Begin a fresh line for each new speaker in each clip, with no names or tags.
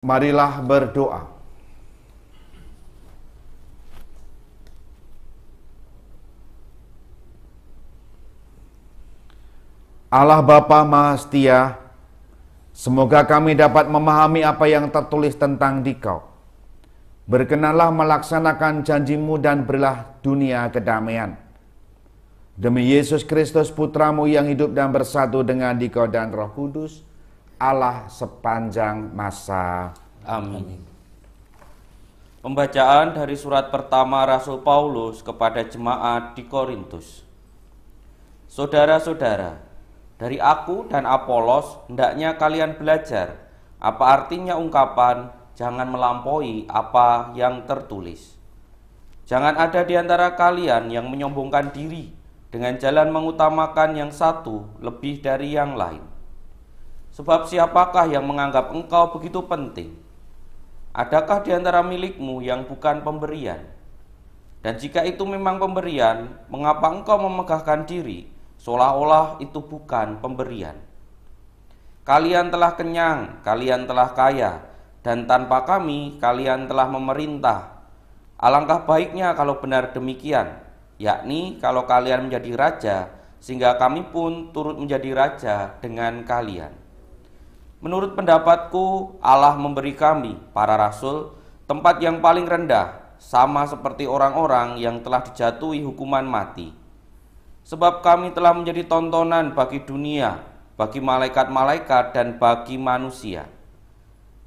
Marilah berdoa. Allah Bapa Maha Setia, semoga kami dapat memahami apa yang tertulis tentang Dikau. Berkenalah melaksanakan janjimu dan berilah dunia kedamaian. Demi Yesus Kristus Putramu yang hidup dan bersatu dengan Dikau dan Roh Kudus, Allah sepanjang masa. Amin.
Pembacaan dari surat pertama Rasul Paulus kepada jemaat di Korintus. Saudara-saudara, dari aku dan Apolos hendaknya kalian belajar apa artinya ungkapan jangan melampaui apa yang tertulis. Jangan ada di antara kalian yang menyombongkan diri dengan jalan mengutamakan yang satu lebih dari yang lain Sebab siapakah yang menganggap engkau begitu penting? Adakah di antara milikmu yang bukan pemberian? Dan jika itu memang pemberian, mengapa engkau memegahkan diri seolah-olah itu bukan pemberian? Kalian telah kenyang, kalian telah kaya, dan tanpa kami kalian telah memerintah. Alangkah baiknya kalau benar demikian, yakni kalau kalian menjadi raja, sehingga kami pun turut menjadi raja dengan kalian. Menurut pendapatku, Allah memberi kami, para rasul, tempat yang paling rendah, sama seperti orang-orang yang telah dijatuhi hukuman mati. Sebab kami telah menjadi tontonan bagi dunia, bagi malaikat-malaikat, dan bagi manusia.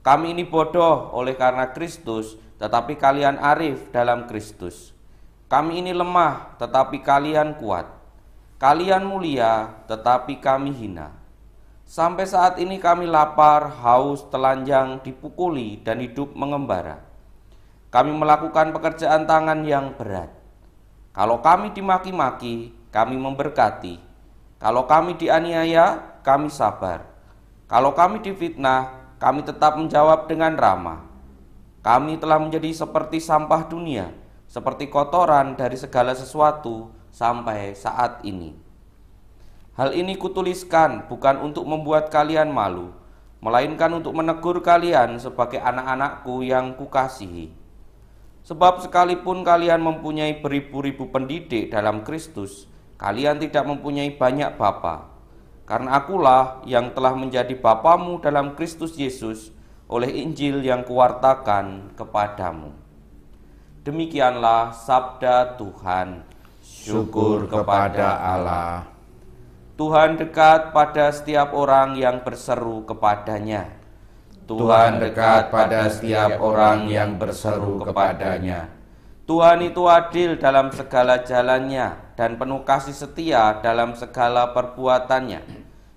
Kami ini bodoh oleh karena Kristus, tetapi kalian arif dalam Kristus. Kami ini lemah, tetapi kalian kuat. Kalian mulia, tetapi kami hina Sampai saat ini kami lapar, haus, telanjang, dipukuli, dan hidup mengembara. Kami melakukan pekerjaan tangan yang berat. Kalau kami dimaki-maki, kami memberkati. Kalau kami dianiaya, kami sabar. Kalau kami difitnah, kami tetap menjawab dengan ramah. Kami telah menjadi seperti sampah dunia, seperti kotoran dari segala sesuatu sampai saat ini. Hal ini kutuliskan bukan untuk membuat kalian malu, melainkan untuk menegur kalian sebagai anak-anakku yang kukasihi. Sebab sekalipun kalian mempunyai beribu-ribu pendidik dalam Kristus, kalian tidak mempunyai banyak bapa. Karena akulah yang telah menjadi bapamu dalam Kristus Yesus oleh Injil yang kuwartakan kepadamu. Demikianlah sabda Tuhan.
Syukur kepada Allah.
Tuhan dekat pada setiap orang yang berseru kepadanya. Tuhan dekat pada setiap orang yang berseru kepadanya. Tuhan itu adil dalam segala jalannya dan penuh kasih setia dalam segala perbuatannya.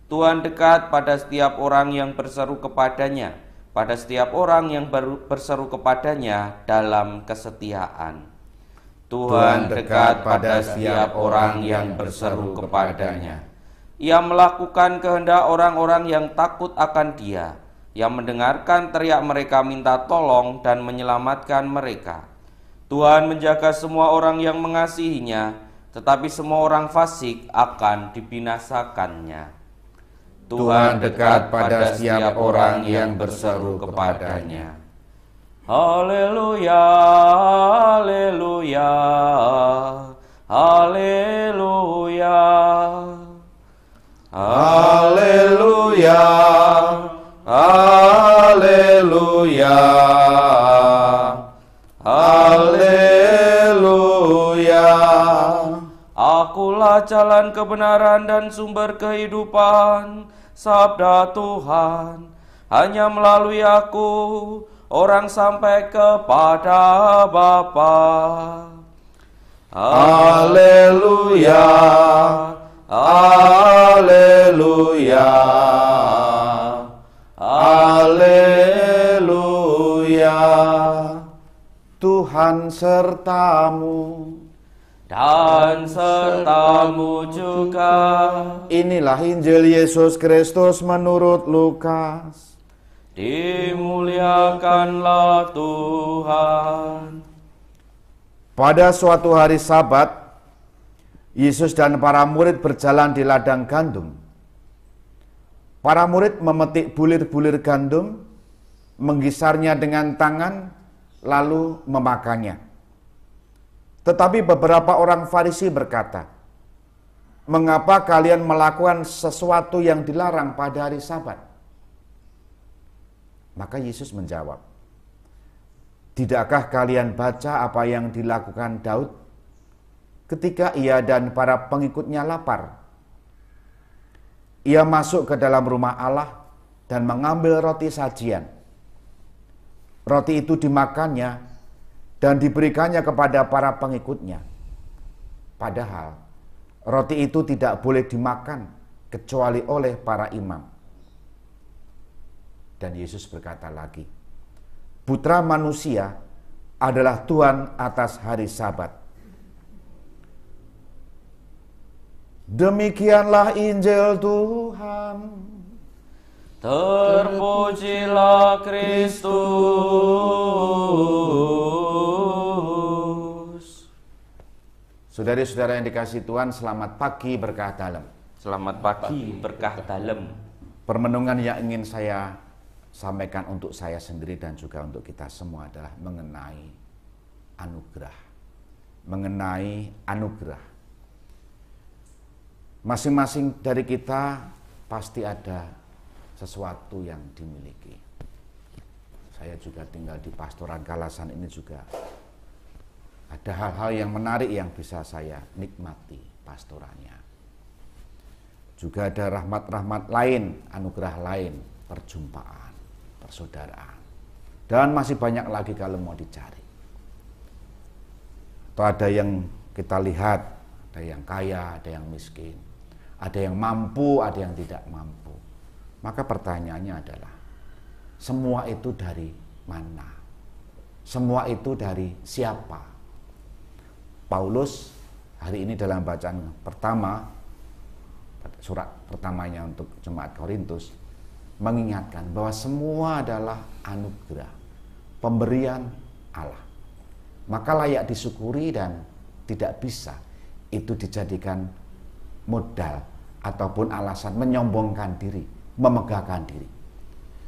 Tuhan dekat pada setiap orang yang berseru kepadanya, pada setiap orang yang berseru kepadanya dalam kesetiaan. Tuhan dekat pada setiap orang yang berseru kepadanya. Ia melakukan kehendak orang-orang yang takut akan Dia, Ia mendengarkan teriak mereka minta tolong dan menyelamatkan mereka. Tuhan menjaga semua orang yang mengasihinya, tetapi semua orang fasik akan dibinasakannya. Tuhan dekat pada setiap orang yang berseru kepadanya.
Haleluya, haleluya, haleluya. jalan kebenaran dan sumber kehidupan. Sabda Tuhan, hanya melalui aku orang sampai kepada Bapa. Haleluya. Haleluya. Haleluya.
Tuhan sertamu
dan sertamu juga.
Inilah Injil Yesus Kristus menurut Lukas.
Dimuliakanlah Tuhan.
Pada suatu hari Sabat, Yesus dan para murid berjalan di ladang gandum. Para murid memetik bulir-bulir gandum, menggisarnya dengan tangan, lalu memakannya. Tetapi beberapa orang Farisi berkata, "Mengapa kalian melakukan sesuatu yang dilarang pada hari Sabat?" Maka Yesus menjawab, "Tidakkah kalian baca apa yang dilakukan Daud ketika ia dan para pengikutnya lapar?" Ia masuk ke dalam rumah Allah dan mengambil roti sajian. Roti itu dimakannya dan diberikannya kepada para pengikutnya. Padahal roti itu tidak boleh dimakan kecuali oleh para imam. Dan Yesus berkata lagi, Putra manusia adalah Tuhan atas hari Sabat. Demikianlah Injil Tuhan. Terpujilah Kristus. Saudari-saudara yang dikasih Tuhan, selamat pagi berkah dalam.
Selamat pagi berkah
dalam. Permenungan yang ingin saya sampaikan untuk saya sendiri dan juga untuk kita semua adalah mengenai anugerah. Mengenai anugerah. Masing-masing dari kita pasti ada sesuatu yang dimiliki. Saya juga tinggal di Pastoran Kalasan ini juga ada hal-hal yang menarik yang bisa saya nikmati pastorannya. Juga ada rahmat-rahmat lain, anugerah lain, perjumpaan, persaudaraan. Dan masih banyak lagi kalau mau dicari. Atau ada yang kita lihat, ada yang kaya, ada yang miskin. Ada yang mampu, ada yang tidak mampu. Maka pertanyaannya adalah, semua itu dari mana? Semua itu dari siapa? Paulus hari ini dalam bacaan pertama surat pertamanya untuk jemaat Korintus mengingatkan bahwa semua adalah anugerah pemberian Allah. Maka layak disyukuri dan tidak bisa itu dijadikan modal ataupun alasan menyombongkan diri, memegahkan diri.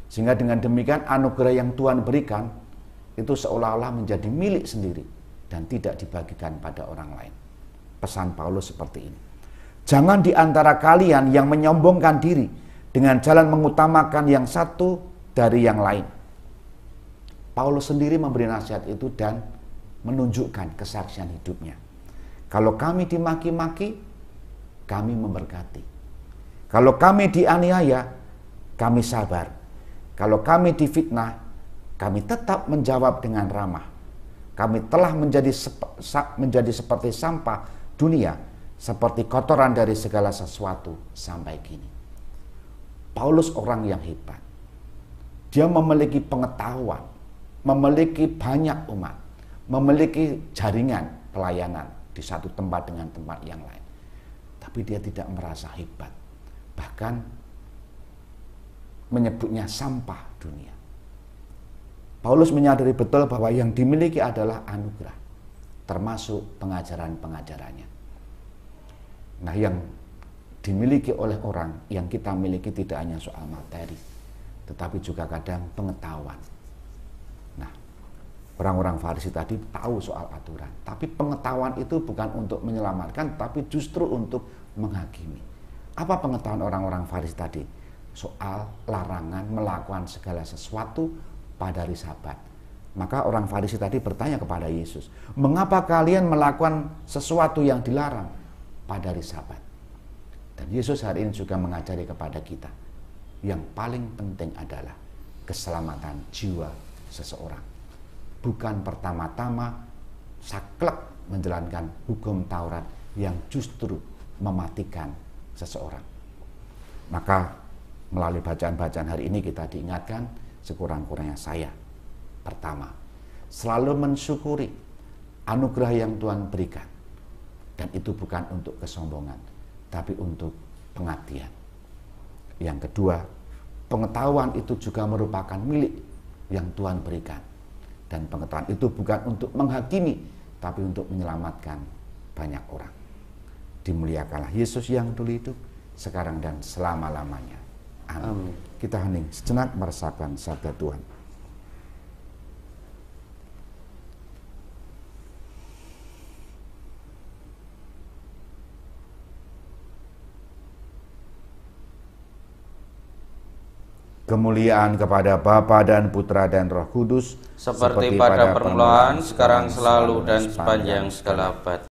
Sehingga dengan demikian anugerah yang Tuhan berikan itu seolah-olah menjadi milik sendiri dan tidak dibagikan pada orang lain. Pesan Paulus seperti ini. Jangan di antara kalian yang menyombongkan diri dengan jalan mengutamakan yang satu dari yang lain. Paulus sendiri memberi nasihat itu dan menunjukkan kesaksian hidupnya. Kalau kami dimaki-maki, kami memberkati. Kalau kami dianiaya, kami sabar. Kalau kami difitnah, kami tetap menjawab dengan ramah kami telah menjadi sep menjadi seperti sampah dunia, seperti kotoran dari segala sesuatu sampai kini. Paulus orang yang hebat. Dia memiliki pengetahuan, memiliki banyak umat, memiliki jaringan pelayanan di satu tempat dengan tempat yang lain. Tapi dia tidak merasa hebat. Bahkan menyebutnya sampah dunia. Paulus menyadari betul bahwa yang dimiliki adalah anugerah, termasuk pengajaran-pengajarannya. Nah, yang dimiliki oleh orang yang kita miliki tidak hanya soal materi, tetapi juga kadang pengetahuan. Nah, orang-orang Farisi tadi tahu soal aturan, tapi pengetahuan itu bukan untuk menyelamatkan, tapi justru untuk menghakimi. Apa pengetahuan orang-orang Farisi tadi? Soal larangan melakukan segala sesuatu pada hari Sabat. Maka orang Farisi tadi bertanya kepada Yesus, "Mengapa kalian melakukan sesuatu yang dilarang pada hari Sabat?" Dan Yesus hari ini juga mengajari kepada kita, yang paling penting adalah keselamatan jiwa seseorang. Bukan pertama-tama saklek menjalankan hukum Taurat yang justru mematikan seseorang. Maka melalui bacaan-bacaan hari ini kita diingatkan sekurang-kurangnya saya. Pertama, selalu mensyukuri anugerah yang Tuhan berikan. Dan itu bukan untuk kesombongan, tapi untuk pengabdian. Yang kedua, pengetahuan itu juga merupakan milik yang Tuhan berikan. Dan pengetahuan itu bukan untuk menghakimi, tapi untuk menyelamatkan banyak orang. Dimuliakanlah Yesus yang dulu hidup, sekarang dan selama-lamanya. Amin. Kita hening, sejenak merasakan sabda Tuhan. kemuliaan kepada Bapa dan Putra dan Roh Kudus seperti, seperti pada, pada permulaan sekarang selalu dan sepanjang
segala abad.